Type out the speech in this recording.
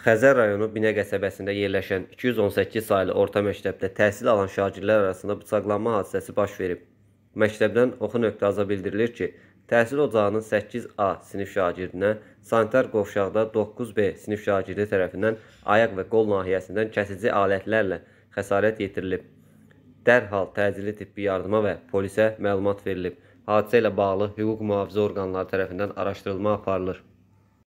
Xəzər rayonu Binə qəsəbəsində yerləşən 218 saylı orta məktəbdə təhsil alan şagirdlər arasında bıçaqlanma hadisəsi baş verib. Məktəbdən oxu nöqtaza bildirilir ki, təhsil ocağının 8A sinif şagirdinə sanitar qovşaqda 9B sinif şagirdi tərəfindən ayaq və qol nahiyəsindən kəsici alətlərlə xəsarət yetirilib. Dərhal təcili tibbi yardıma və polisə məlumat verilib. Hadisə ilə bağlı hüquq mühafizə orqanları tərəfindən araşdırılma aparılır.